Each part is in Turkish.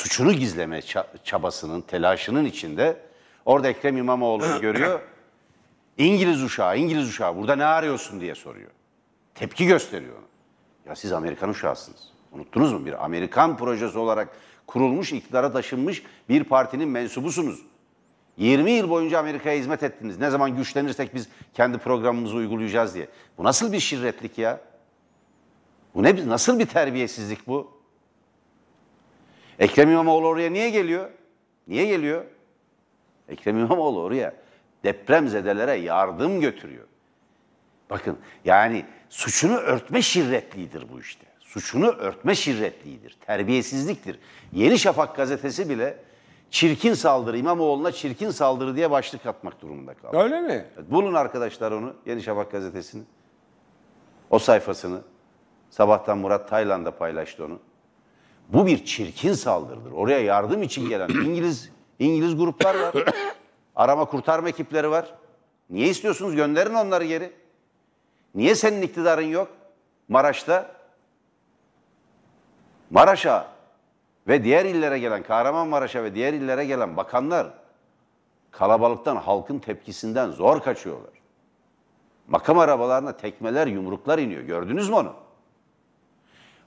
suçunu gizleme çabasının, telaşının içinde orada Ekrem İmamoğlu'nu görüyor. İngiliz uşağı, İngiliz uşağı burada ne arıyorsun diye soruyor. Tepki gösteriyor Ya siz Amerikan uşağısınız. Unuttunuz mu? Bir Amerikan projesi olarak kurulmuş, iktidara taşınmış bir partinin mensubusunuz. 20 yıl boyunca Amerika'ya hizmet ettiniz. Ne zaman güçlenirsek biz kendi programımızı uygulayacağız diye. Bu nasıl bir şirretlik ya? Bu ne nasıl bir terbiyesizlik bu? Ekrem İmamoğlu oraya niye geliyor? Niye geliyor? Ekrem İmamoğlu oraya depremzedelere yardım götürüyor. Bakın yani suçunu örtme şirretliğidir bu işte. Suçunu örtme şirretliğidir, terbiyesizliktir. Yeni Şafak gazetesi bile çirkin saldırı, İmamoğlu'na çirkin saldırı diye başlık atmak durumunda kaldı. Öyle mi? Bulun arkadaşlar onu, Yeni Şafak gazetesini. O sayfasını. Sabahtan Murat Tayland'a paylaştı onu. Bu bir çirkin saldırıdır. Oraya yardım için gelen İngiliz İngiliz gruplar var. Arama kurtarma ekipleri var. Niye istiyorsunuz? Gönderin onları geri. Niye senin iktidarın yok? Maraş'ta Maraş'a ve diğer illere gelen Kahramanmaraş'a ve diğer illere gelen bakanlar kalabalıktan, halkın tepkisinden zor kaçıyorlar. Makam arabalarına tekmeler, yumruklar iniyor. Gördünüz mü onu?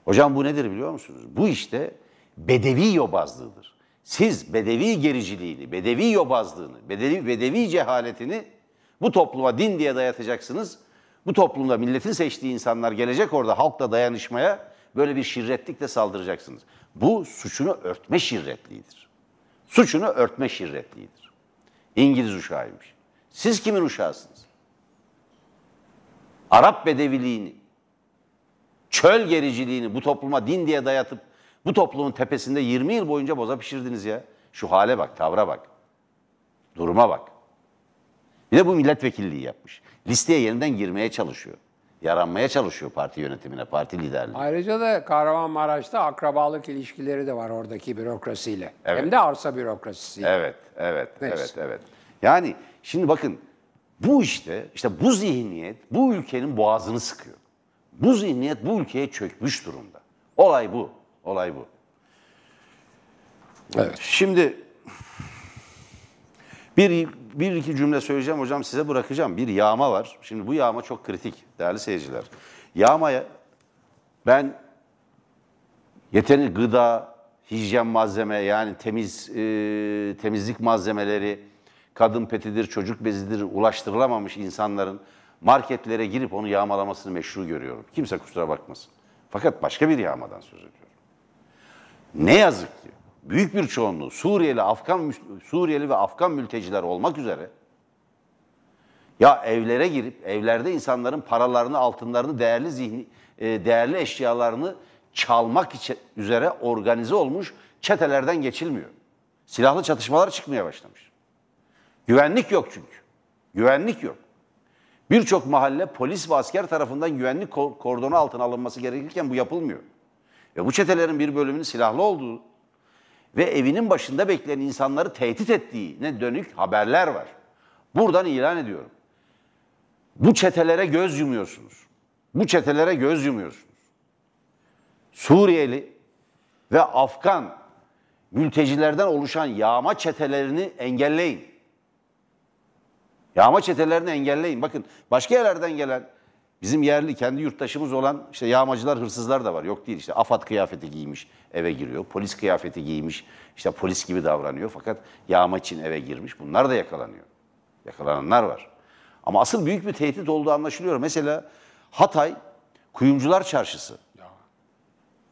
Hocam bu nedir biliyor musunuz? Bu işte bedevi yobazlığıdır. Siz bedevi gericiliğini, bedevi yobazlığını, bedevi, bedevi cehaletini bu topluma din diye dayatacaksınız. Bu toplumda milletin seçtiği insanlar gelecek orada halkla dayanışmaya böyle bir şirretlikle saldıracaksınız. Bu suçunu örtme şirretliğidir. Suçunu örtme şirretliğidir. İngiliz uşağıymış. Siz kimin uşağısınız? Arap bedeviliğini, çöl gericiliğini bu topluma din diye dayatıp bu toplumun tepesinde 20 yıl boyunca boza pişirdiniz ya. Şu hale bak, tavra bak. Duruma bak. Bir de bu milletvekilliği yapmış. Listeye yeniden girmeye çalışıyor. Yaranmaya çalışıyor parti yönetimine, parti liderliğine. Ayrıca da Kahramanmaraş'ta akrabalık ilişkileri de var oradaki bürokrasiyle. Evet. Hem de arsa bürokrasisiyle. Evet, evet, Neyse. evet, evet. Yani şimdi bakın bu işte, işte bu zihniyet bu ülkenin boğazını sıkıyor. Bu zihniyet bu ülkeye çökmüş durumda. Olay bu. Olay bu. Evet. Şimdi bir, bir iki cümle söyleyeceğim hocam size bırakacağım. Bir yağma var. Şimdi bu yağma çok kritik değerli seyirciler. Yağmaya ben yeterli gıda, hijyen malzeme yani temiz e, temizlik malzemeleri, kadın petidir, çocuk bezidir ulaştırılamamış insanların marketlere girip onu yağmalamasını meşru görüyorum. Kimse kusura bakmasın. Fakat başka bir yağmadan söz ediyorum. Ne yazık ki büyük bir çoğunluğu Suriyeli, Afgan Suriyeli ve Afgan mülteciler olmak üzere ya evlere girip evlerde insanların paralarını, altınlarını, değerli zihni, e, değerli eşyalarını çalmak üzere organize olmuş çetelerden geçilmiyor. Silahlı çatışmalar çıkmaya başlamış. Güvenlik yok çünkü. Güvenlik yok. Birçok mahalle polis ve asker tarafından güvenlik kordonu altına alınması gerekirken bu yapılmıyor. Ve bu çetelerin bir bölümünün silahlı olduğu ve evinin başında bekleyen insanları tehdit ettiğine dönük haberler var. Buradan ilan ediyorum. Bu çetelere göz yumuyorsunuz. Bu çetelere göz yumuyorsunuz. Suriyeli ve Afgan mültecilerden oluşan yağma çetelerini engelleyin. Yağma çetelerini engelleyin. Bakın başka yerlerden gelen bizim yerli kendi yurttaşımız olan işte yağmacılar, hırsızlar da var. Yok değil işte AFAD kıyafeti giymiş eve giriyor. Polis kıyafeti giymiş işte polis gibi davranıyor fakat yağma için eve girmiş. Bunlar da yakalanıyor. Yakalananlar var. Ama asıl büyük bir tehdit olduğu anlaşılıyor. Mesela Hatay Kuyumcular Çarşısı.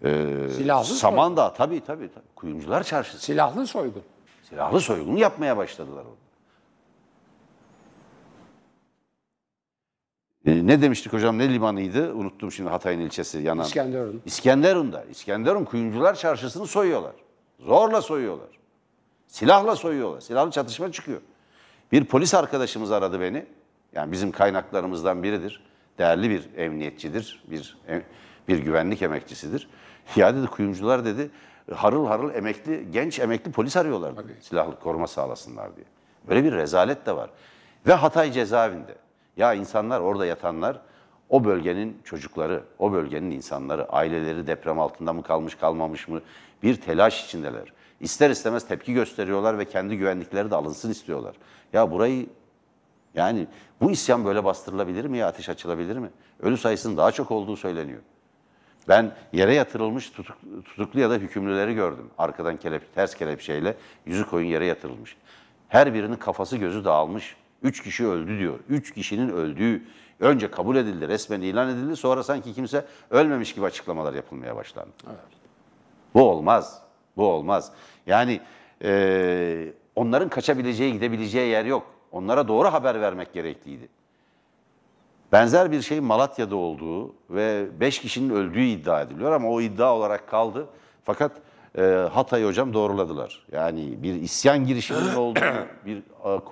Ee, Silahlı Samandağ tabii tabii tabii. Kuyumcular Çarşısı. Silahlı soygun. Silahlı soygun yapmaya başladılar orada. Ee, ne demiştik hocam ne limanıydı? Unuttum şimdi Hatay'ın ilçesi yanan. İskenderun. İskenderun'da. İskenderun kuyumcular çarşısını soyuyorlar. Zorla soyuyorlar. Silahla soyuyorlar. Silahlı çatışma çıkıyor. Bir polis arkadaşımız aradı beni. Yani bizim kaynaklarımızdan biridir. Değerli bir emniyetçidir. Bir e, bir güvenlik emekçisidir. Ya dedi kuyumcular dedi harıl harıl emekli, genç emekli polis arıyorlar. Silahlı koruma sağlasınlar diye. Böyle bir rezalet de var. Ve Hatay cezaevinde. Ya insanlar orada yatanlar o bölgenin çocukları, o bölgenin insanları, aileleri deprem altında mı kalmış kalmamış mı bir telaş içindeler. İster istemez tepki gösteriyorlar ve kendi güvenlikleri de alınsın istiyorlar. Ya burayı yani bu isyan böyle bastırılabilir mi ya ateş açılabilir mi? Ölü sayısının daha çok olduğu söyleniyor. Ben yere yatırılmış tutuk, tutuklu ya da hükümlüleri gördüm. Arkadan kelep, ters kelepçeyle yüzü koyun yere yatırılmış. Her birinin kafası gözü dağılmış. Üç kişi öldü diyor. Üç kişinin öldüğü önce kabul edildi, resmen ilan edildi. Sonra sanki kimse ölmemiş gibi açıklamalar yapılmaya başlandı. Evet. Bu olmaz. Bu olmaz. Yani e, onların kaçabileceği, gidebileceği yer yok. Onlara doğru haber vermek gerekliydi. Benzer bir şey Malatya'da olduğu ve 5 kişinin öldüğü iddia ediliyor ama o iddia olarak kaldı. Fakat e, Hatay hocam doğruladılar. Yani bir isyan girişiminin olduğunu, bir,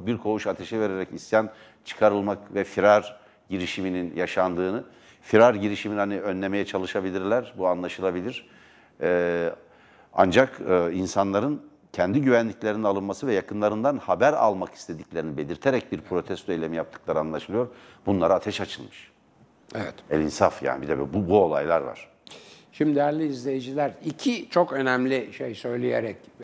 bir koğuş ateşe vererek isyan çıkarılmak ve firar girişiminin yaşandığını, firar girişimini hani önlemeye çalışabilirler, bu anlaşılabilir. Ee, ancak e, insanların kendi güvenliklerinin alınması ve yakınlarından haber almak istediklerini belirterek bir protesto eylemi yaptıkları anlaşılıyor. Bunlara ateş açılmış. Evet. El insaf yani bir de bu, bu olaylar var. Şimdi değerli izleyiciler iki çok önemli şey söyleyerek